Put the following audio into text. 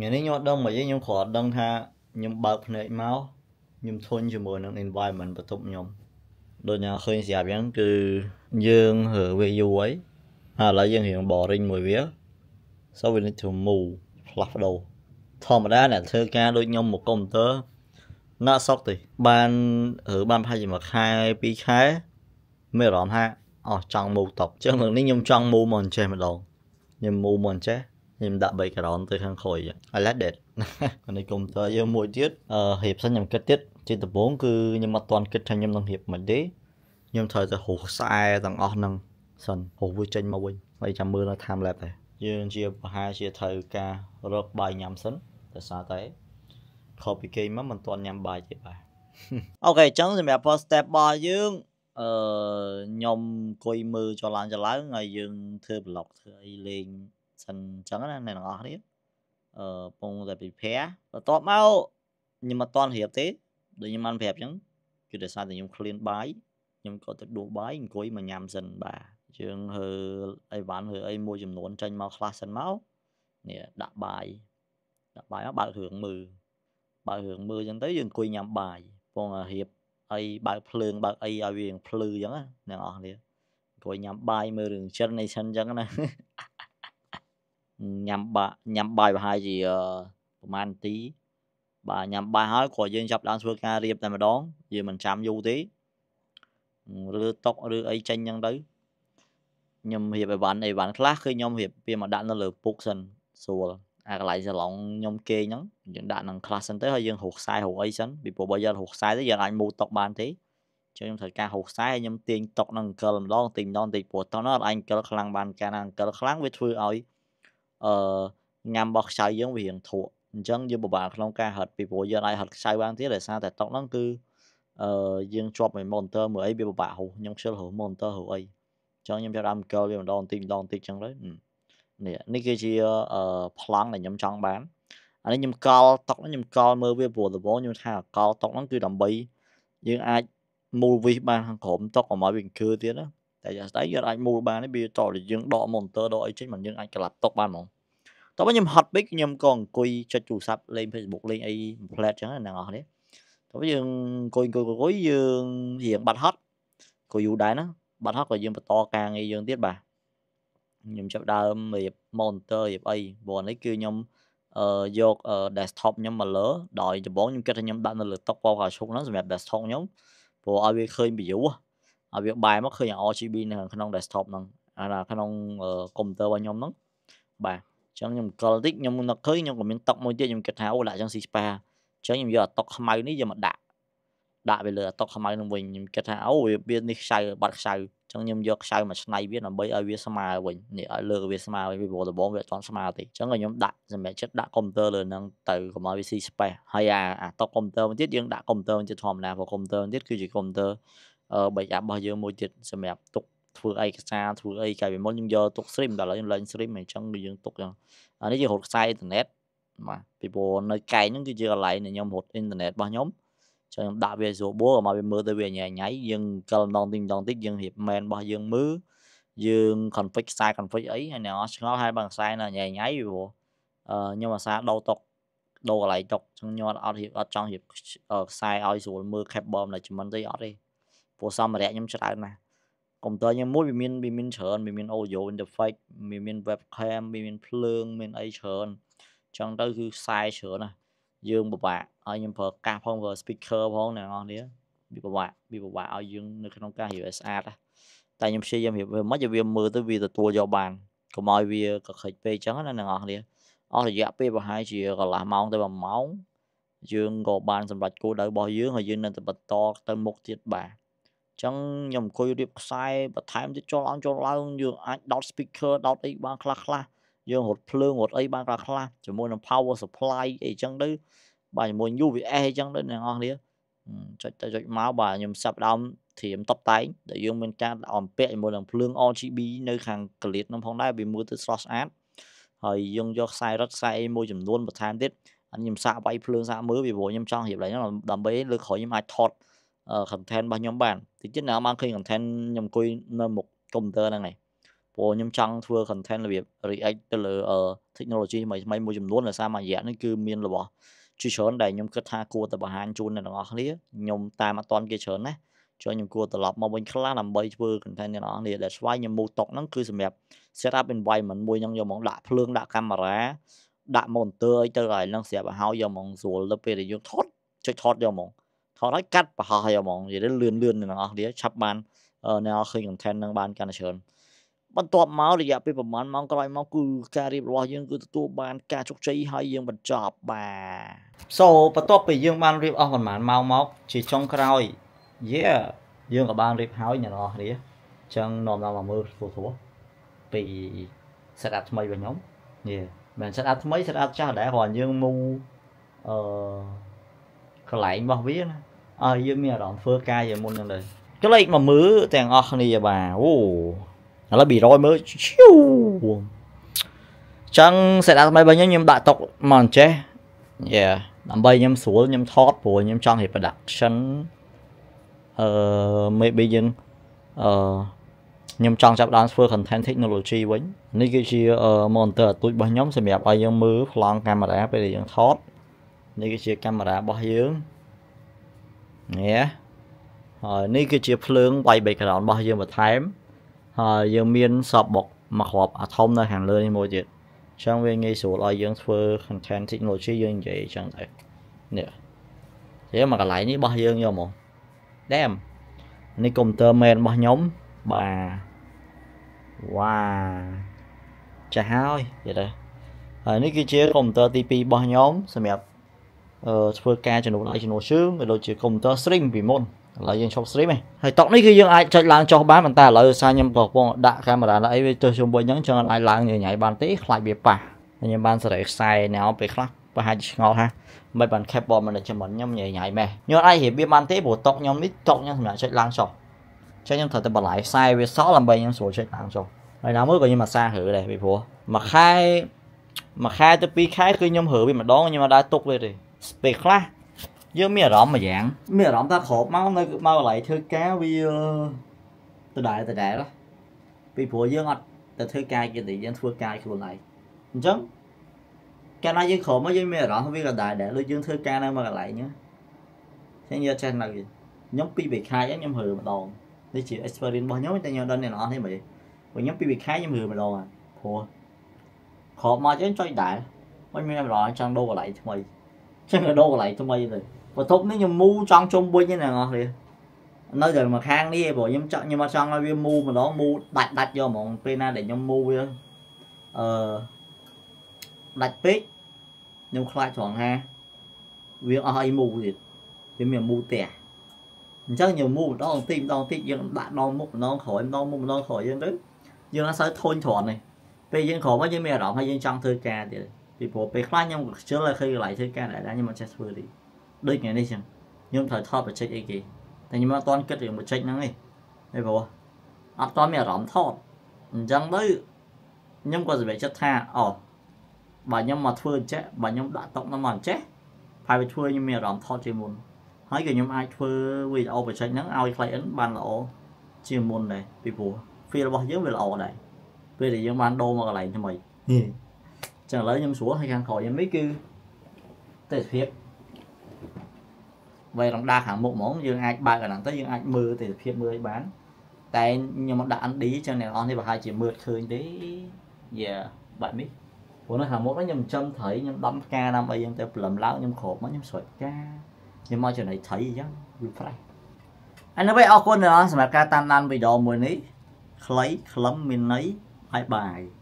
ថ្ងៃនេះខ្ញុំអត់ដឹងមកទេខ្ញុំគ្រាន់ដឹងថាខ្ញុំបើកភ្នែកមកខ្ញុំធុញជាមួយនឹង environment បន្ទប់ខ្ញុំដូចយ៉ាងឃើញស្រាប់យ៉ាងគឺយើងរើវាយូរហើយហើយឥឡូវយើងរៀង boring មួយវា so we need to move ផ្លាស់ប្ដូរធម្មតាអ្នកធ្វើការដូចខ្ញុំមកកុំព្យូទ័រណាក់សក់ទេបានឬបានប្រហែលជាមួយខែ2ខែមានអារម្មណ៍ថាអស់ចង់ move តបចឹងនេះខ្ញុំចង់ move មកអញ្ចេះម្ដងខ្ញុំ move មកអញ្ចេះខ្ញុំដាក់3ការ៉ុនទៅខាងក្រោយឥឡូវ dead អានេះកុំព្យូទ័រយើងមួយទៀតអឺរៀបសិនខ្ញុំគិតទៀតជាដំបូងគឺខ្ញុំអត់ទាន់គិតថាខ្ញុំនឹងរៀបមិនទេខ្ញុំត្រូវតែហូរខ្សែទាំងអស់ហ្នឹងសិនហូរវាចេញមកវិញហើយចាំមើលនៅ time lapse ដែរយើងជាប្រហែលជាត្រូវការរកបាយញ៉ាំសិនតែសារតែខុសពីគេមកមិនទាន់ញ៉ាំបាយទេបាទអូខេអញ្ចឹងសម្រាប់ first step របស់យើងអឺខ្ញុំអង្គុយមើលចលានចឡើងហើយយើងធ្វើ blog ធ្វើអីលេងសិនអញ្ចឹងណាអ្នកទាំងអស់គ្នាអឺពងតែពិភាបន្ទាប់មកខ្ញុំអត់តន់រៀបទេដូចខ្ញុំបានប្រាប់អញ្ចឹងគឺដោយសារតែខ្ញុំឃ្លានបាយខ្ញុំក៏ទៅដួសបាយអង្គុយមកញ៉ាំសិនបាទយើងហឺអីវ៉ាន់ហឺអីមួយចំនួនចេញមកខ្លះសិនមកនេះដាក់បាយដាក់បាយមកបើករឿងមើលបើករឿងមើលអញ្ចឹងទៅយើងអង្គុយញ៉ាំបាយពងរៀបអីបើកភ្លើងបើកអីឲ្យវាភ្លឺអញ្ចឹងណាអ្នកនរអង្គុយញ៉ាំបាយមើលរឿងចិនអីសិនអញ្ចឹងណាញ៉ាំបាយញ៉ាំបាយប្រហែលជាប្រហែលនាទីបាទញ៉ាំបាយហើយក៏យើងចាប់ដើមធ្វើការរៀបតែម្ដងយើងមិនចាំយូរទេឬតុកឬអីចេញចឹងទៅខ្ញុំរៀបអីវ៉ាន់អីវ៉ាន់ខ្លះគឺខ្ញុំរៀបវាមកដាក់នៅលើពុកសិនស្រួលអាកន្លែងសាឡុងខ្ញុំគេងហ្នឹងយើងដាក់នឹងខ្លះសិនទៅហើយយើងហូរខ្សែហូរអីសិនពីព្រោះបើយើងហូរខ្សែទៅយើងអាចមូតុកបានទេចឹងខ្ញុំត្រូវការហូរខ្សែហើយខ្ញុំទាញតុកនឹងអង្គលម្ដងទាញម្ដងតិចព្រោះតុកនោះអាចអង្គលខ្លាំងបានកាលណាអង្គលខ្លាំងវាធ្វើឲ្យអឺញ៉ាំរបស់ខ្ចៅយើងវារៀងធក់អញ្ចឹងយើងពិបាកក្នុងការហិតពីព្រោះយើងអាចហិតខ្ចៅបានទៀតដោយសារតែតុកហ្នឹងគឺអឺយើងជាប់មួយ monitor មួយអីវាពិបាកហូសខ្ញុំខ្ជិលហៅ monitor ហៅអីអញ្ចឹងខ្ញុំចាប់ដើមកលវាម្ដងបន្តិចម្ដងបន្តិចអញ្ចឹងទៅនេះនេះគឺជាអឺប្លង់ដែលខ្ញុំចង់បានអានេះខ្ញុំកល់តុកខ្ញុំកល់មើលវាព្រោះដំបូងខ្ញុំថាកល់តុកហ្នឹងគឺដើម្បីយើងអាចមូលវិសបានខាងក្រោមតុកឲ្យមកវាអង្គើទៀតណាតែយ៉ាងស្ដាយយើងអាចមូលបានវាតោះយើងដក monitor ដកអីចេញមិនយើងអាចក្លាប់តុកបានហ្មងតោះខ្ញុំហត់ពេកខ្ញុំក៏អង្គុយចុចទូរស័ព្ទលេង Facebook លេងអីផ្លែតចឹងណាអ្នកនរនេះតោះយើងអង្គុយអង្គុយអង្គុយយើងរៀងបាត់ហត់ក៏យូរដែរណាបាត់ហត់ក៏យើងបន្តការងារយើងទៀតបាទខ្ញុំចាប់ដើមរៀប monitor រៀបអីព្រោះនេះគឺខ្ញុំអឺយក desktop ខ្ញុំមកលើដោយដំបូងខ្ញុំគិតថាខ្ញុំដាក់នៅលើតុ PowerShop ហ្នឹងសម្រាប់ desktop ខ្ញុំព្រោះឲ្យវាឃើញ view ហ្នឹងឲ្យវាបែរមកឃើញ RGB នៅក្នុង desktop ហ្នឹងអាក្នុង computer របស់ខ្ញុំហ្នឹងបាទអញ្ចឹងខ្ញុំកលតិចខ្ញុំនឹកឃើញខ្ញុំក៏មានតុកមួយទៀតខ្ញុំគិតថាអូដាក់អញ្ចឹងស៊ីស្ប៉ាអញ្ចឹងខ្ញុំយកអាតុកខ្មៅនេះយកមកដាក់ដាក់វាលើអាតុកខ្មៅនឹងវិញខ្ញុំគិតថាអូវាវានេះខ្សៅបាត់ខ្សៅអញ្ចឹងខ្ញុំយកខ្សៅមកឆ្នៃវាដើម្បីឲ្យវាស្មើវិញនេះឲ្យលើវាស្មើវិញពីព្រោះដបងវាអត់ទាន់ស្មើទេអញ្ចឹងខ្ញុំដាក់សម្រាប់ចិត្តដាក់កុំព្យូទ័រលើនឹងទៅកុំឲ្យវាស៊ី space ហើយអាអាតុកកុំព្យូទ័រមួយទៀតយើងដាក់កុំព្យូទ័រមួយទៀតធម្មតាព្រោះកុំព្យូទ័រមួយទៀតគឺជាកុំព្យូទ័របីអាប់របស់យើងមួយទៀតសម្រាប់ទុកធ្វើឯកសារធ្វើអីកាលពីមុនខ្ញុំយកទុក stream ដល់ឥឡូវខ្ញុំឡើង stream អញ្ចឹងគឺយើងទុកអញ្ចឹងអានេះយើងរត់ខ្សែអ៊ីនធឺណិតបាទពីព្រោះនៅកែងហ្នឹងគឺជាកន្លែងដែលខ្ញុំរត់អ៊ីនធឺណិតរបស់ខ្ញុំចឹងខ្ញុំដាក់វាស្រួលបួលមកវាមើលទៅវាញ៉ៃញ៉ៃយើងកលម្ដងទីម្ដងតិចយើងរៀប main របស់យើងមើលយើង config ខ្សែ config អីហើយអ្នកអត់ឆ្ងល់ហើយបើខ្សែណាញ៉ៃញ៉ៃពីព្រោះអឺខ្ញុំអាសាដោតុកដោកន្លែងតុកចឹងខ្ញុំអត់អត់រៀបអត់ចង់រៀបខ្សែឲ្យស្រួលមើល cable management ទេអត់ទេព្រោះសម្ភារៈខ្ញុំច្រើនណាស់កុំព្យូទ័រខ្ញុំមួយវាមានវាមានច្រើនវាមាន audio interface វាមាន webcam វាមានភ្លើងមានអីច្រើនអញ្ចឹងទៅគឺខ្សែច្រើនណាស់យើងពិបាកឲ្យខ្ញុំប្រើកាសផងប្រើ speaker ផងអ្នកនរនេះវាពិបាកវាពិបាកឲ្យយើងនៅក្នុងការរៀបស្អាតតែខ្ញុំព្យាយាមរៀបមិនឲ្យវាមើលទៅវាទទួលយកបានកុំឲ្យវាកខិចពេកអញ្ចឹងណាអ្នកនរនេះអស់រយៈពេលប្រហែលជាកន្លះម៉ោងទៅ1ម៉ោងយើងក៏បានសម្រេចគោលដៅរបស់យើងហើយយើងនៅតែបន្តទៅមុខទៀតបាទចឹងខ្ញុំអង្គុយរៀបខ្សែបន្ថែមទៀតចូលឡើងចូលឡើងយើងអាចដោត speaker ដោតអីបានខ្លះខ្លះយើងរត់ភ្លើងរត់អីបានខ្លះខ្លះជាមួយនឹង power supply អីចឹងទៅបាទជាមួយ UVS អីចឹងទៅអ្នកនរគ្នាចុចទៅចុចមកបាទខ្ញុំចាប់ដើមធៀមតបតែងដែលយើងមានការអំពាក់ជាមួយនឹងភ្លើង RGB នៅខាងកលៀតនោះផងដែរវាមើលទៅស្រស់ស្អាតហើយយើងយកខ្សែរត់ខ្សែអីមួយចំនួនបន្ថែមទៀតខ្ញុំសាកបាយភ្លើងសាកមើលវាព្រោះខ្ញុំចង់រៀបឡើងដើម្បីលើក្រោយខ្ញុំអាចថត content របស់ខ្ញុំបានតិចទៀតណាបានឃើញ content ខ្ញុំអង្គុយនៅមុខ computer ហ្នឹងឯងព្រោះខ្ញុំចង់ធ្វើ content របៀប react ទៅលើ technology ថ្មីថ្មីមួយចំនួនដោយសារមួយរយៈនេះគឺមានរបស់ជាច្រើនដែលខ្ញុំគិតថាគួរតែបង្ហាញជូនអ្នកទាំងអស់គ្នាខ្ញុំតាមអត់ទាន់គេច្រើនណាជួយខ្ញុំគួរត្រឡប់មកវិញខ្លះដើម្បីធ្វើ content អ្នកនរគ្នាដែលស្វ័យខ្ញុំ move talk ហ្នឹងគឺសម្រាប់ set up environment មួយខ្ញុំយកមកដាក់ភ្លើងដាក់កាមេរ៉ាដាក់ monitor អីទៅហើយហ្នឹងស្រាប់ឲ្យយកមកស្រួលទៅពេលដែលយើងថតចុចថតយកមកថតហើយកាត់ប្រហោះហើយហ្មងនិយាយទៅលឿនលឿនអ្នកនរអស់គ្នាឆាប់បានអ្នកនរឃើញ content នឹងបានកាន់តែច្រើនបន្ទាប់មករយៈពេលប្រហែលម៉ោងក្រោយមកគឺការរៀបរបស់យើងគឺទទួលបានការជោគជ័យហើយយើងបញ្ចប់បាទសូបន្ទាប់ពីយើងបានរៀបអស់ប្រហែលម៉ោងមកជាចុងក្រោយ yeah យើងក៏បានរៀបហើយ អ្នកនរអស់គ្នាអញ្ចឹងនាំដល់មកមើលទូរទស្សន៍ពី setup ថ្មីរបស់ខ្ញុំ yeah មិន setup ថ្មី setup ចាស់ដែរគ្រាន់យើងមូអឺកន្លែងរបស់វាណាឲ្យយើងមានអារម្មណ៍ធ្វើការយើងមុនហ្នឹងដែរចុះលេខមកមើលទាំងអស់គ្នាបាទអូឥឡូវ B100 មើលឈូចឹងសេតាថ្មីរបស់ខ្ញុំខ្ញុំដាក់ទុកមកអញ្ចេះយេដើម្បីខ្ញុំស្រួលខ្ញុំថតព្រោះខ្ញុំចង់រៀប production អឺ maybe យើងអឺខ្ញុំចង់ចាប់ដើមធ្វើ content technology វិញនេះគឺជា monitor អទូចរបស់ខ្ញុំ សម្រាប់ឲ្យយើងមើលប្លង់កាមេរ៉ាពេលដែលយើងថតនេះគឺជាកាមេរ៉ារបស់យើងនេះហើយនេះគឺជាភ្លើង white background របស់យើងបន្ថែមហើយយើង មាន សបបុកមកគ្រាប់អាធំនៅខាងលើនេះមួយទៀតអញ្ចឹងវាងាយស្រួលឲ្យយើងធ្វើ content technology យើងនិយាយអញ្ចឹងទៅនេះយើងមកកន្លែងនេះរបស់យើងយកមក damn នេះ computer man របស់ខ្ញុំបាទវ៉ាចាស់ហើយទៀតហើយនេះគឺជា computer ទី2របស់ខ្ញុំសម្រាប់ធ្វើការចំនួនដៃចំនួនជើងដូចជា computer stream ពីមុនឥឡូវយើងឈប់ stream ហ៎ហើយតុកនេះគឺយើងអាចចុចឡើងចុះបានប៉ុន្តែឥឡូវសារខ្ញុំកំពុងដាក់កាមេរ៉ាអីវាទៅជុំវិញហ្នឹងចឹងអាចឡើងញ៉ៃបានទេខ្លាចវាប៉ះខ្ញុំបានសេរីខ្សែណោពេលខ្លះប្រហែលឆ្ងល់ហាមិនបាន keyboard management ខ្ញុំញ៉ៃញ៉ៃម៉េះខ្ញុំអាចរៀបវាបានទេព្រោះតុកខ្ញុំនេះតុកខ្ញុំសម្រាប់ចុចឡើងចុះចឹងខ្ញុំត្រូវតែបន្លាយខ្សែវាសល់ដើម្បីខ្ញុំស្រួលចុចឡើងចុះហើយណាមួយក៏ខ្ញុំអាសារើដែរពីព្រោះមួយខែមួយខែទៅពីរខែគឺខ្ញុំរើវាម្ដងខ្ញុំអត់ដើរទុកវាទេពេលខ្លះយើងមានអារម្មណ៍មួយយ៉ាង មានអារម្មណ៍ថាក្របមកនៅមកកន្លែងធ្វើការវាដដែលដដែលពីព្រោះយើងអត់ទៅធ្វើការគេទេយើងធ្វើការខ្លួនឯងអញ្ចឹងកាលណាយើងក្រមកយើងមានអារម្មណ៍វាដដែលដែរដូចយើងធ្វើការនៅមកកន្លែងហ្នឹងចឹងយកចេះនៅខ្ញុំពីវិខែខ្ញុំហឺម្ដងនេះជា experience របស់ខ្ញុំតែខ្ញុំដឹងអ្នកនរនេះមើលព្រោះខ្ញុំពីវិខែខ្ញុំហឺម្ដងព្រោះក្រមកយើងចុចដែរមិនមានអារម្មណ៍ចង់ដូរកន្លែងថ្មីចឹងក៏ដូរកន្លែងថ្មីទៅបន្ទប់នេះខ្ញុំមូចង់ជុំវិញហ្នឹងអស់គ្នានៅតែមកខាងនេះឯងព្រោះខ្ញុំចង់ខ្ញុំអត់ចង់ឲ្យវាមូម្ដងមូដាច់ដាច់យកហ្មងពេលណាដែលខ្ញុំមូវាអឺដាច់ពេកខ្ញុំខ្លាចត្រង់ហាវាអស់ឲ្យមូទៀតវាមានមូផ្ទះអញ្ចឹងយើងមូម្ដងបន្តិចម្ដងបន្តិចយើងដាក់ដល់មុខម្ដងក្រោយម្ដងមុខម្ដងក្រោយយើងទៅយើងអត់សូវធុញទ្រាន់ទេពេលយើងក្រោមមកយើងមានអារម្មណ៍ថាយើងចង់ធ្វើការទៀតពីព្រោះពេលខ្លះខ្ញុំក៏ខ្ជិលឲ្យឃើញកន្លែងធ្វើការដែលខ្ញុំអត់ចេះធ្វើទេដូចថ្ងៃនេះចឹងខ្ញុំត្រូវថតបច្ចេកអីគេតែខ្ញុំអត់តន់គិតរឿងបច្ចេកហ្នឹងទេហើយព្រោះអត់តន់មានអារម្មណ៍ថតអញ្ចឹងទៅខ្ញុំក៏សម្រេចចិត្តថាអូបើខ្ញុំមកធ្វើអញ្ចេះបើខ្ញុំដាក់តុកនោះមកអញ្ចេះហើយវាធ្វើខ្ញុំមានអារម្មណ៍ថតជាមុនហើយក៏ខ្ញុំអាចធ្វើវីដេអូបច្ចេកហ្នឹងឲ្យ client បានល្អជាមុនដែរពីព្រោះ feel របស់យើងវាល្អដែរពេលដែលយើងបានដូរមកកន្លែងថ្មី chẳng lỡ nhóm số hay hàng khỏi nhóm mấy cứ tới việc វេរំដាខាងមុខហ្មងយើងអាចបើកអាហ្នឹងទៅយើងអាចមើលទិដ្ឋភាពមើលបានតែខ្ញុំមកដាក់ ND ចឹងអ្នកនរនេះប្រហែលជាមើលឃើញទេយ៉ាបែបនេះព្រោះនៅខាងមុខខ្ញុំចំត្រីខ្ញុំដំផ្កាដើម្បីយើងទៅព្រលឹមឡើងខ្ញុំក្របមកខ្ញុំស្រោចផ្កាខ្ញុំមកចំណៃត្រីអញ្ចឹងវា fresh អានេះអរគុណអ្នកនរសម្រាប់ការតាមដានវីដេអូមួយនេះខ្លីខ្លឹមមានន័យបាយបាយ